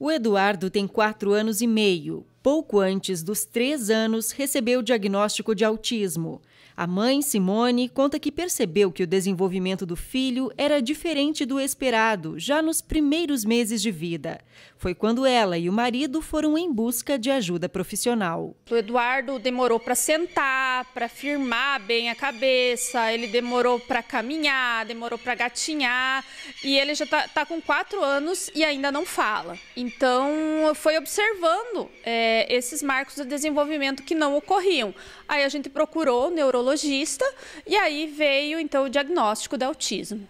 O Eduardo tem quatro anos e meio pouco antes dos três anos, recebeu o diagnóstico de autismo. A mãe, Simone, conta que percebeu que o desenvolvimento do filho era diferente do esperado já nos primeiros meses de vida. Foi quando ela e o marido foram em busca de ajuda profissional. O Eduardo demorou para sentar, para firmar bem a cabeça, ele demorou para caminhar, demorou para gatinhar e ele já está tá com quatro anos e ainda não fala. Então, foi observando. É, é, esses marcos de desenvolvimento que não ocorriam. Aí a gente procurou o neurologista e aí veio então o diagnóstico do autismo.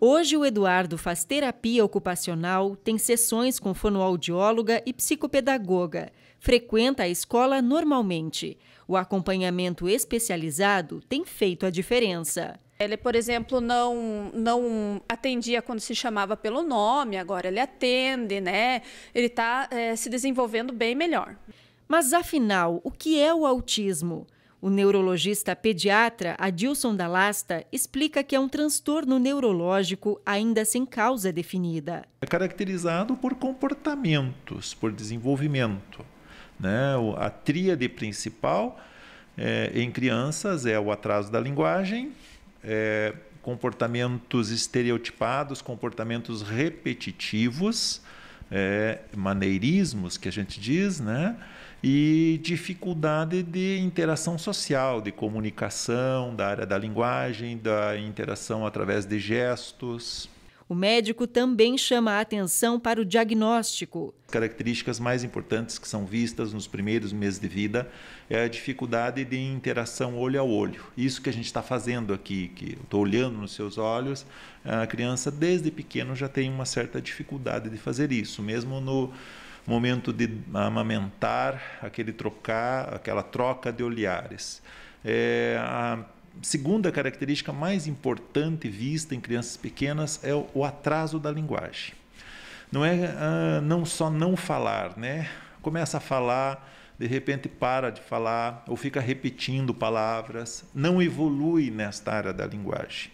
Hoje o Eduardo faz terapia ocupacional, tem sessões com fonoaudióloga e psicopedagoga. Frequenta a escola normalmente. O acompanhamento especializado tem feito a diferença. Ele, por exemplo, não, não atendia quando se chamava pelo nome, agora ele atende, né? Ele está é, eh, se desenvolvendo bem melhor. Mas afinal, o que é o autismo? O neurologista pediatra Adilson Dalasta explica que é um transtorno neurológico ainda sem causa definida. É caracterizado por comportamentos, por desenvolvimento. Né? A tríade principal é, em crianças é o atraso da linguagem, é, comportamentos estereotipados, comportamentos repetitivos, é, maneirismos que a gente diz, né? e dificuldade de interação social, de comunicação, da área da linguagem, da interação através de gestos. O médico também chama a atenção para o diagnóstico. Características mais importantes que são vistas nos primeiros meses de vida é a dificuldade de interação olho a olho. Isso que a gente está fazendo aqui, que eu estou olhando nos seus olhos, a criança desde pequeno já tem uma certa dificuldade de fazer isso, mesmo no momento de amamentar, aquele trocar, aquela troca de olhares. É, a segunda característica mais importante vista em crianças pequenas é o atraso da linguagem. Não é ah, não só não falar, né? Começa a falar, de repente para de falar ou fica repetindo palavras, não evolui nesta área da linguagem.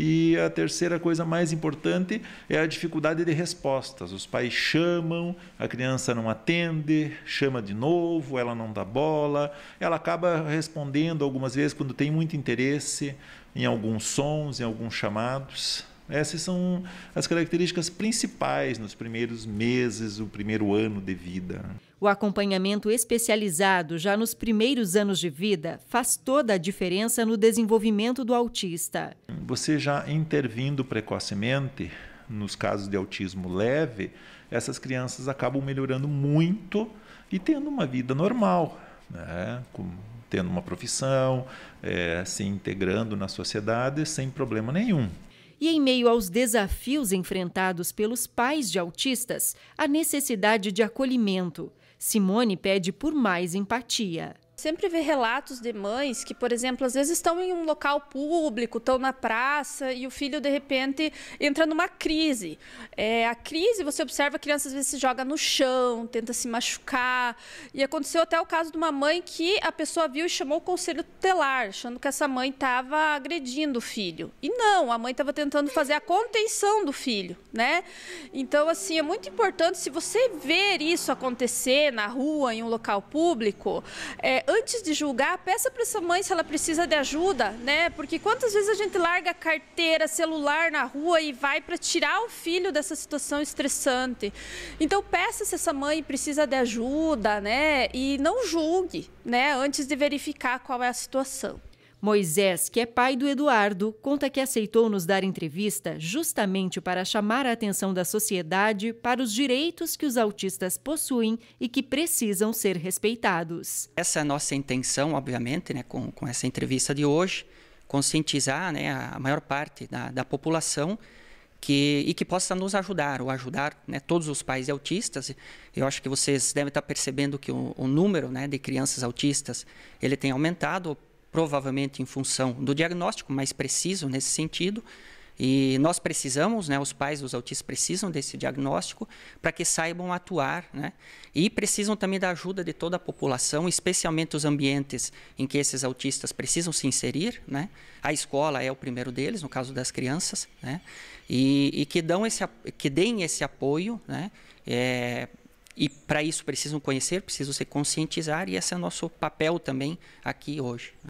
E a terceira coisa mais importante é a dificuldade de respostas. Os pais chamam, a criança não atende, chama de novo, ela não dá bola, ela acaba respondendo algumas vezes quando tem muito interesse em alguns sons, em alguns chamados. Essas são as características principais nos primeiros meses, o primeiro ano de vida. O acompanhamento especializado já nos primeiros anos de vida faz toda a diferença no desenvolvimento do autista você já intervindo precocemente, nos casos de autismo leve, essas crianças acabam melhorando muito e tendo uma vida normal, né? Com, tendo uma profissão, é, se integrando na sociedade sem problema nenhum. E em meio aos desafios enfrentados pelos pais de autistas, a necessidade de acolhimento. Simone pede por mais empatia. Sempre vê relatos de mães que, por exemplo, às vezes estão em um local público, estão na praça e o filho, de repente, entra numa crise. É, a crise, você observa, a criança às vezes se joga no chão, tenta se machucar. E aconteceu até o caso de uma mãe que a pessoa viu e chamou o conselho tutelar, achando que essa mãe estava agredindo o filho. E não, a mãe estava tentando fazer a contenção do filho, né? Então, assim, é muito importante, se você ver isso acontecer na rua, em um local público, é, antes de julgar, peça para essa mãe se ela precisa de ajuda, né? Porque quantas vezes a gente larga carteira, celular na rua e vai para tirar o filho dessa situação estressante. Então peça se essa mãe precisa de ajuda, né? E não julgue, né? Antes de verificar qual é a situação. Moisés, que é pai do Eduardo, conta que aceitou nos dar entrevista justamente para chamar a atenção da sociedade para os direitos que os autistas possuem e que precisam ser respeitados. Essa é a nossa intenção, obviamente, né, com, com essa entrevista de hoje, conscientizar né, a maior parte da, da população que, e que possa nos ajudar, ou ajudar né, todos os pais de autistas. Eu acho que vocês devem estar percebendo que o, o número né, de crianças autistas ele tem aumentado, provavelmente em função do diagnóstico mais preciso nesse sentido. E nós precisamos, né, os pais dos autistas precisam desse diagnóstico para que saibam atuar, né? E precisam também da ajuda de toda a população, especialmente os ambientes em que esses autistas precisam se inserir, né? A escola é o primeiro deles, no caso das crianças, né? E, e que dão esse, que deem esse apoio, né? É, e para isso precisam conhecer, precisam se conscientizar e esse é o nosso papel também aqui hoje.